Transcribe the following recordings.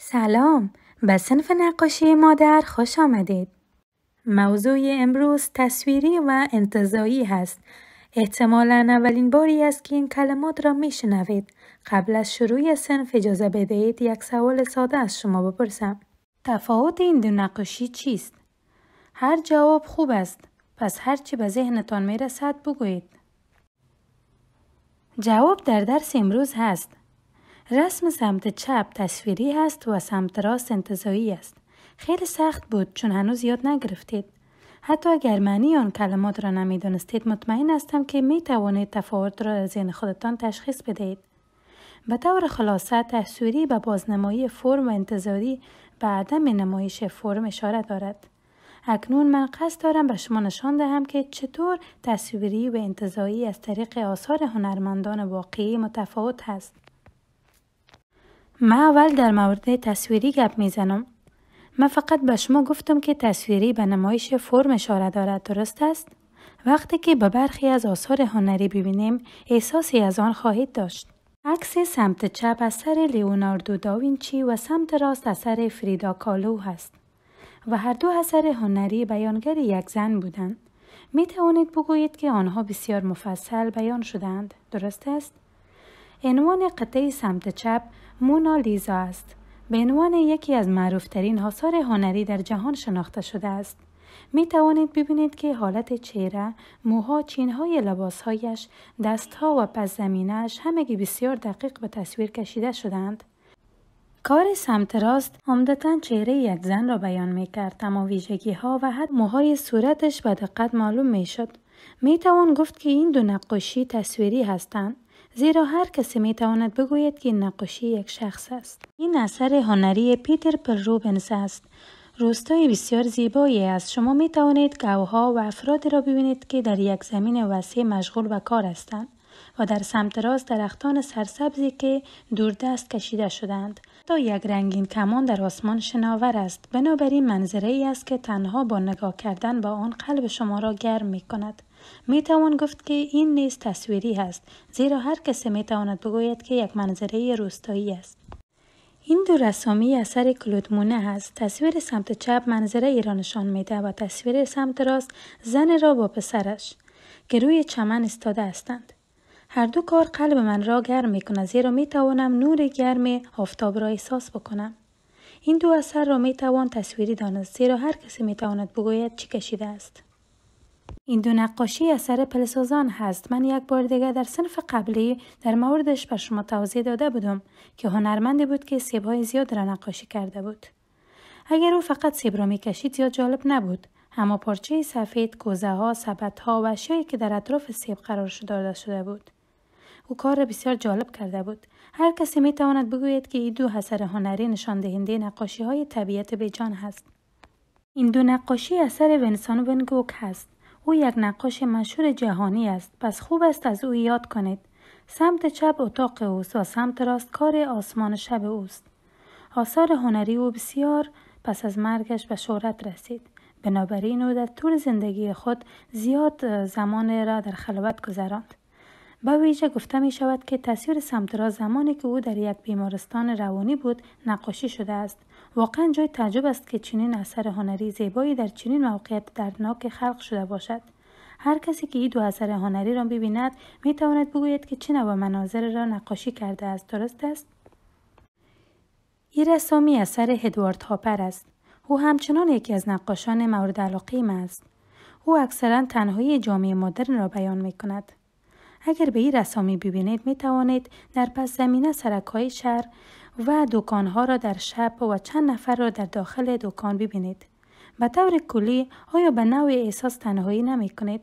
سلام به صنف نقاشی مادر خوش آمدید موضوع امروز تصویری و انتظایی هست احتمالا اولین باری است که این کلمات را میشنوید قبل از شروع صنف اجازه بدهید یک سوال ساده از شما بپرسم تفاوت این دو نقاشی چیست هر جواب خوب است پس چی به ذهنتان رسد بگویید جواب در درس امروز هست رسم سمت چپ تصویری هست و سمت راست انتظایی است. خیلی سخت بود چون هنوز یاد نگرفتید. حتی اگر معنی آن کلمات را نمیدانستید مطمئن هستم که می توانید تفاوت را از ذهن خودتان تشخیص بدهید. به طور خلاصه تصویری به بازنمایی فرم و انتظاری به عدم نمایش فرم اشاره دارد. اکنون من قصد دارم به شما نشان دهم که چطور تصویری و انتظایی از طریق آثار هنرمندان واقعی متفاوت هست. من اول در مورد تصویری گپ میزنم. من فقط به شما گفتم که تصویری به نمایش فرم اشاره دارد درست است؟ وقتی که به برخی از آثار هنری ببینیم احساسی از آن خواهید داشت. عکس سمت چپ اثر لیوناردو داوینچی و سمت راست اثر فریدا کالو هست و هر دو اثر هنری بیانگر یک زن بودند. می توانید بگویید که آنها بسیار مفصل بیان شدند. درست است؟ عنوان قطعه سمت چپ مونالیزا است. به عنوان یکی از معروفترین آثار هنری در جهان شناخته شده است. می توانید ببینید که حالت چهره، موها، چینهای لباسهایش، دستها و پس زمینهش همگی بسیار دقیق به تصویر کشیده شدند. کار سمت راست عمدتا چهره یک زن را بیان می کرد اما ویژگی ها و حد موهای صورتش به دقت معلوم می شد. می توان گفت که این دو نقاشی تصویری هستند. زیرا هر کسی می تواند بگوید که این نقاشی یک شخص است. این اثر هنری پیتر پر است. روستای بسیار زیبایی است. شما می توانید گوها و افراد را ببینید که در یک زمین وسیع مشغول و کار هستند و در سمت راست درختان سرسبزی که دوردست کشیده شدند. تا یک رنگین کمان در آسمان شناور است. بنابراین منظره ای است که تنها با نگاه کردن با آن قلب شما را گرم می کند. می توان گفت که این نیز تصویری است زیرا هر کسی می تواند بگوید که یک منظره روستایی است این دو رسامی اثر کلود مونه است تصویر سمت چپ منظره ای را نشان میده و تصویر سمت راست زن را با پسرش که روی چمن ایستاده هستند هر دو کار قلب من را گرم می کند زیرا می توانم نور گرم آفتاب را احساس بکنم این دو اثر را می توان تصویری دانست زیرا هر کسی می تواند بگوید چی کشیده است این دو نقاشی اثر پلسازان هست من یک بار دیگر در صنف قبلی در موردش به شما توضیح داده بودم که هنرمندی بود که سیبهای زیاد را نقاشی کرده بود اگر او فقط سیب را میکشید زیاد جالب نبود اما پارچه سفید کوزه ها سبت ها و اشیایی که در اطراف سیب قرار داده شده بود او کار را بسیار جالب کرده بود هر کسی می تواند بگوید که این دو اثر هنری نشان دهنده نقاشی های طبیعت بیجان هست این دو نقاشی اثر ونسان ونگوک هست او یک نقاش مشهور جهانی است پس خوب است از او یاد کنید سمت چپ اتاق اوست و سمت راست کار آسمان شب اوست آثار هنری او بسیار پس از مرگش به شهرت رسید بنابراین او در طول زندگی خود زیاد زمان را در خلوت گذراند به ویژه گفته می شود که تصویر سمت را زمانی که او در یک بیمارستان روانی بود نقاشی شده است واقعا جای تعجب است که چنین اثر هنری زیبایی در چنین موقعیت دردناک خلق شده باشد هر کسی که این دو اثر هنری را ببیند می تواند بگوید که چه نوع مناظر را نقاشی کرده است درست است این رسامی اثر هدوارد هاپر است او همچنان یکی از نقاشان مورد علاقه ما است او اکثرا تنهایی جامعه مدرن را بیان می کند. اگر به این رسامی ببینید می توانید در پس زمینه سرک های شهر و دکانها را در شب و چند نفر را در داخل دکان ببینید. به طور کلی آیا به نوع احساس تنهایی نمی کنید؟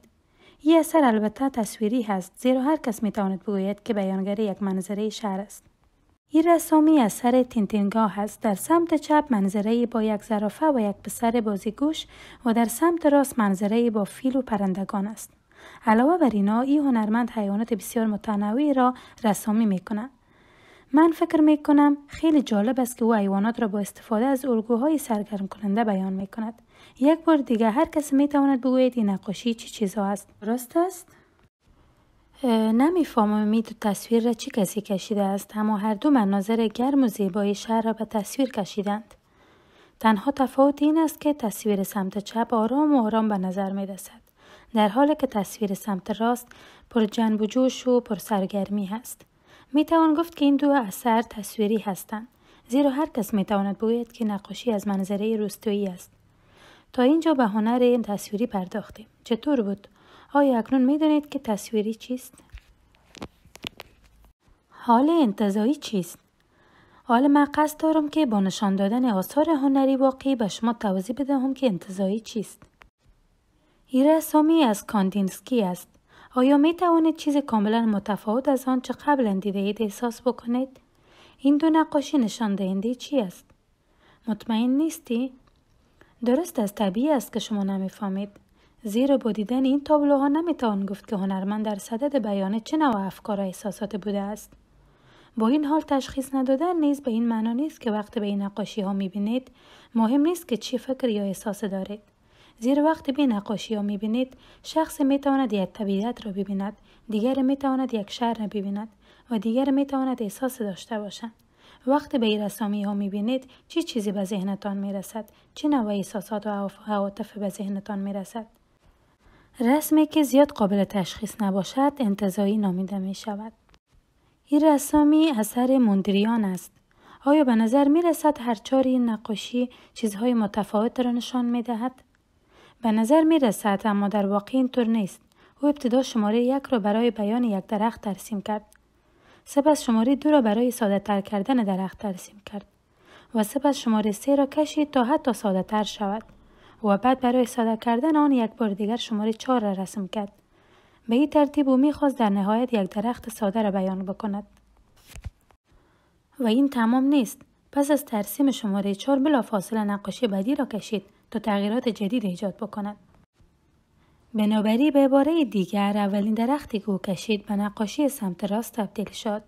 این اثر البته تصویری هست زیرا هر کس می تواند بگوید که بیانگر یک منظره شهر است. این رسامی اثر تینتینگاه است در سمت چپ منظره با یک زرافه و یک پسر بازیگوش و در سمت راست منظره با فیل و پرندگان است. علاوه بر اینا این هنرمند حیوانات بسیار متنوعی را رسامی کند من فکر می کنم خیلی جالب است که او حیوانات را با استفاده از الگوهای سرگرم کننده بیان می کند. یک بار دیگه هر کسی می تواند بگوید این نقاشی چی چیزا است. درست است؟ نمیفهمم می دو تصویر را چه کسی کشیده است اما هر دو مناظر گرم و زیبای شهر را به تصویر کشیدند. تنها تفاوت این است که تصویر سمت چپ آرام و آرام به نظر می رسد. در حالی که تصویر سمت راست پر جنب و جوش و پر سرگرمی هست. می توان گفت که این دو اثر تصویری هستند زیرا هر کس می تواند بگوید که نقاشی از منظره روستایی است تا اینجا به هنر این تصویری پرداختیم چطور بود آیا اکنون می دانید که تصویری چیست حال انتظایی چیست حال من قصد دارم که با نشان دادن آثار هنری واقعی به شما توضیح بدهم که انتظایی چیست ایره سامی از کاندینسکی است آیا می توانید چیز کاملا متفاوت از آنچه قبلا دیده اید احساس بکنید؟ این دو نقاشی نشان دهنده چی است؟ مطمئن نیستی؟ درست از طبیعی است که شما نمیفهمید زیرا با دیدن این تابلوها نمیتوان گفت که هنرمند در صدد بیان چه نوع افکار و احساسات بوده است با این حال تشخیص ندادن نیز به این معنا نیست که وقتی به این نقاشی ها بینید مهم نیست که چی فکر یا احساس دارید زیر وقت به نقاشی ها میبینید شخص میتواند یک طبیعت را ببیند دیگر میتواند یک شهر را ببیند و دیگر میتواند احساس داشته باشند وقتی به این رسامی ها میبینید چه چی چیزی به ذهنتان میرسد چه نوع احساسات و عواطف به ذهنتان میرسد رسمی که زیاد قابل تشخیص نباشد انتظایی نامیده می شود. این رسامی اثر مندریان است. آیا به نظر می رسد هر چار نقاشی چیزهای متفاوت را نشان می دهد؟ به نظر می رسد اما در واقع اینطور نیست. او ابتدا شماره یک را برای بیان یک درخت ترسیم کرد. سپس شماره دو را برای ساده تر کردن درخت ترسیم کرد. و سپس شماره سه را کشید تا حتی ساده تر شود. و بعد برای ساده کردن آن یک بار دیگر شماره چهار را رسم کرد. به این ترتیب او میخواست در نهایت یک درخت ساده را بیان بکند. و این تمام نیست. پس از ترسیم شماره چهار بلافاصله نقاشی بدی را کشید تغییرات جدید ایجاد بکند. بنابری به باره دیگر اولین درختی که او کشید به نقاشی سمت راست تبدیل شد.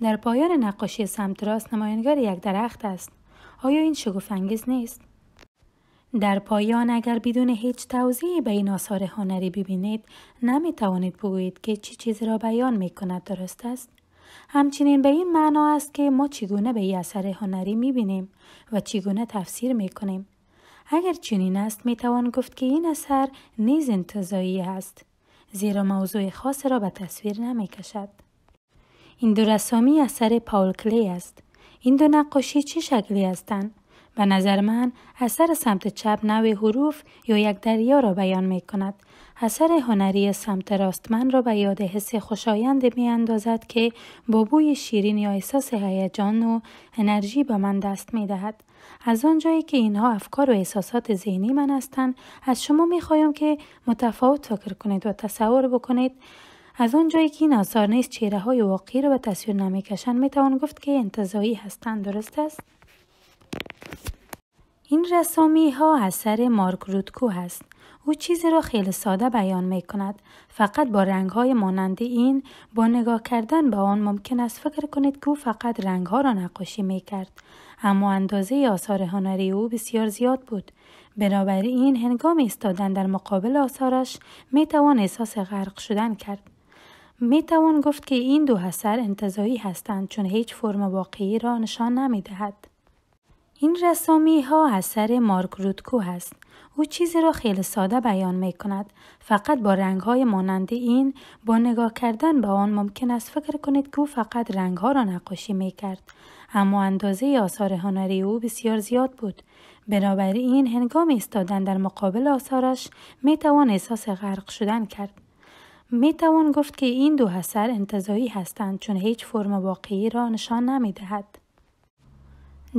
در پایان نقاشی سمت راست نماینگار یک درخت است. آیا این شگفتانگیز نیست؟ در پایان اگر بدون هیچ توضیحی به این آثار هنری ببینید نمی توانید بگویید که چی چیز را بیان می کند درست است همچنین به این معنا است که ما چگونه به این اثر هنری می بینیم و چگونه تفسیر می کنیم اگر چنین است می توان گفت که این اثر نیز انتظایی است زیرا موضوع خاص را به تصویر نمی کشد. این دو رسامی اثر پاول کلی است. این دو نقاشی چه شکلی هستند؟ به نظر من اثر سمت چپ نوع حروف یا یک دریا را بیان می کند اثر هنری سمت راست من را به یاد حس خوشایند می اندازد که با بوی شیرین یا احساس هیجان و انرژی به من دست می دهد. از آنجایی که اینها افکار و احساسات ذهنی من هستند از شما می خواهم که متفاوت فکر کنید و تصور بکنید از آنجایی که این آثار نیست چهره های واقعی را به تصویر کشند، می توان گفت که انتظایی هستند درست است این رسامی ها اثر مارک رودکو هست او چیزی را خیلی ساده بیان می کند. فقط با رنگ های مانند این با نگاه کردن به آن ممکن است فکر کنید که او فقط رنگ ها را نقاشی می کرد. اما اندازه آثار هنری او بسیار زیاد بود. بنابراین هنگام ایستادن در مقابل آثارش می توان احساس غرق شدن کرد. می توان گفت که این دو اثر انتظایی هستند چون هیچ فرم واقعی را نشان نمیدهد. این رسامی ها اثر مارک رودکو هست. او چیزی را خیلی ساده بیان می کند. فقط با رنگ های مانند این با نگاه کردن به آن ممکن است فکر کنید که او فقط رنگ ها را نقاشی می کرد. اما اندازه آثار هنری او بسیار زیاد بود. بنابراین هنگام ایستادن در مقابل آثارش می توان احساس غرق شدن کرد. می توان گفت که این دو اثر انتظایی هستند چون هیچ فرم واقعی را نشان نمی دهد.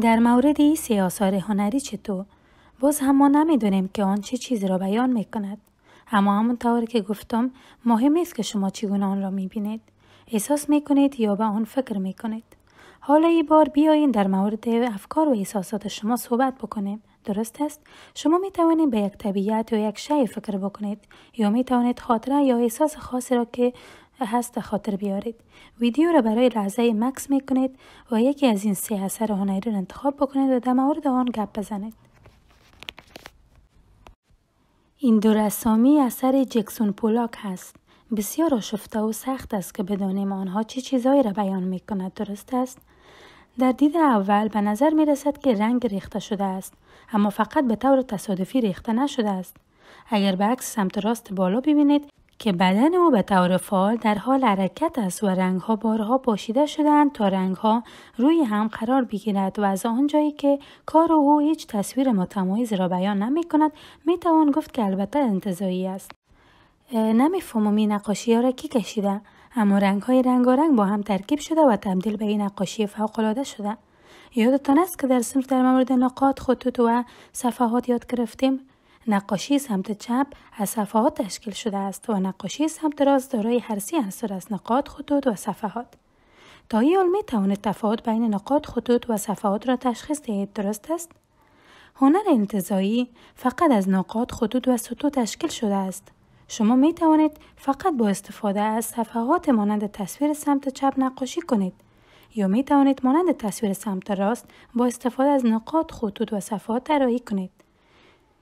در مورد این سه آثار هنری چطور؟ باز هم ما نمیدونیم که آن چه چیزی را بیان می کند. اما طور که گفتم مهم نیست که شما چگونه آن را می بینید. احساس می کنید یا به آن فکر می کنید. حالا یه بار بیایید در مورد افکار و احساسات شما صحبت بکنیم. درست است شما می توانید به یک طبیعت یا یک شی فکر بکنید یا می توانید خاطره یا احساس خاصی را که هست خاطر بیارید ویدیو را برای لحظه مکس می کنید و یکی از این سه اثر هنری را انتخاب بکنید و در مورد آن گپ بزنید این دو رسامی اثر جکسون پولاک هست. بسیار آشفته و سخت است که بدانیم آنها چه چیزهایی را بیان می کند درست است؟ در دید اول به نظر می رسد که رنگ ریخته شده است اما فقط به طور تصادفی ریخته نشده است. اگر به عکس سمت راست بالا ببینید که بدن او به طور فعال در حال حرکت است و رنگ ها بارها پاشیده شدند تا رنگ ها روی هم قرار بگیرد و از آنجایی که کار او هیچ تصویر متمایز را بیان نمی کند می توان گفت که البته انتظایی است این نقاشی ها را کی کشیده اما رنگ های رنگارنگ با هم ترکیب شده و تبدیل به این نقاشی العاده شده یادتان است که در صنف در مورد نقاط خطوط و صفحات یاد گرفتیم نقاشی سمت چپ از صفحات تشکیل شده است و نقاشی سمت راست دارای هر سی عنصر از نقاط خطوط و صفحات دایال می توانید تفاوت بین نقاط خطوط و صفحات را تشخیص دهید درست است هنر انتظایی فقط از نقاط خطوط و سطوح تشکیل شده است شما می توانید فقط با استفاده از صفحات مانند تصویر سمت چپ نقاشی کنید یا می توانید مانند تصویر سمت راست با استفاده از نقاط خطوط و صفحات طراحی کنید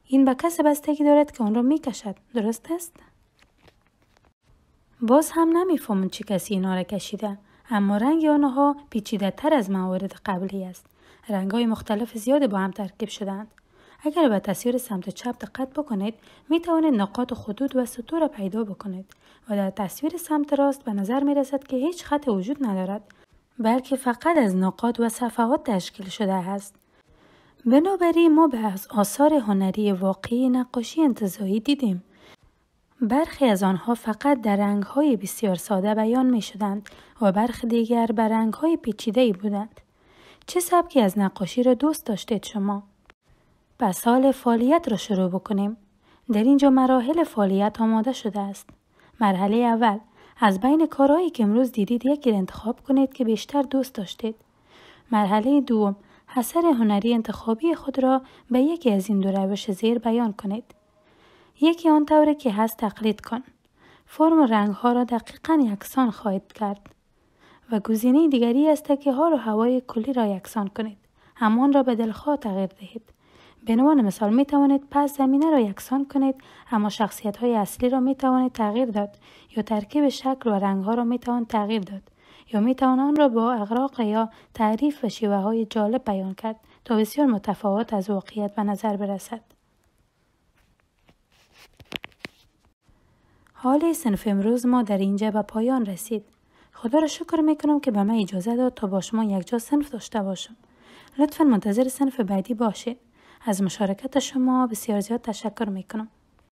این به کس بستگی دارد که اون را میکشد درست است باز هم نمیفهمم چه کسی اینا را کشیده اما رنگ آنها پیچیده تر از موارد قبلی است رنگ های مختلف زیاد با هم ترکیب شدند اگر به تصویر سمت چپ دقت بکنید می توانید نقاط و خطوط و سطور را پیدا بکنید و در تصویر سمت راست به نظر می رسد که هیچ خط وجود ندارد بلکه فقط از نقاط و صفحات تشکیل شده است بنابراین ما به از آثار هنری واقعی نقاشی انتظایی دیدیم. برخی از آنها فقط در رنگهای بسیار ساده بیان می شدند و برخی دیگر به رنگهای پیچیده بودند. چه سبکی از نقاشی را دوست داشتید شما؟ پس سال فعالیت را شروع بکنیم. در اینجا مراحل فعالیت آماده شده است. مرحله اول از بین کارهایی که امروز دیدید یکی را انتخاب کنید که بیشتر دوست داشتید. مرحله دوم اثر هنری انتخابی خود را به یکی از این دو روش زیر بیان کنید. یکی آن طوری که هست تقلید کن. فرم و رنگ ها را دقیقا یکسان خواهید کرد. و گزینه دیگری است که ها و هوای کلی را یکسان کنید. همان را به دلخواه تغییر دهید. به عنوان مثال می توانید پس زمینه را یکسان کنید اما شخصیت های اصلی را می توانید تغییر داد یا ترکیب شکل و رنگ ها را می توان تغییر داد یا می توان آن را با اغراق یا تعریف و شیوه های جالب بیان کرد تا بسیار متفاوت از واقعیت به نظر برسد. حال سنف امروز ما در اینجا به پایان رسید. خدا را شکر می کنم که به من اجازه داد تا با شما یکجا سنف داشته باشم. لطفا منتظر سنف بعدی باشید. از مشارکت شما بسیار زیاد تشکر می کنم.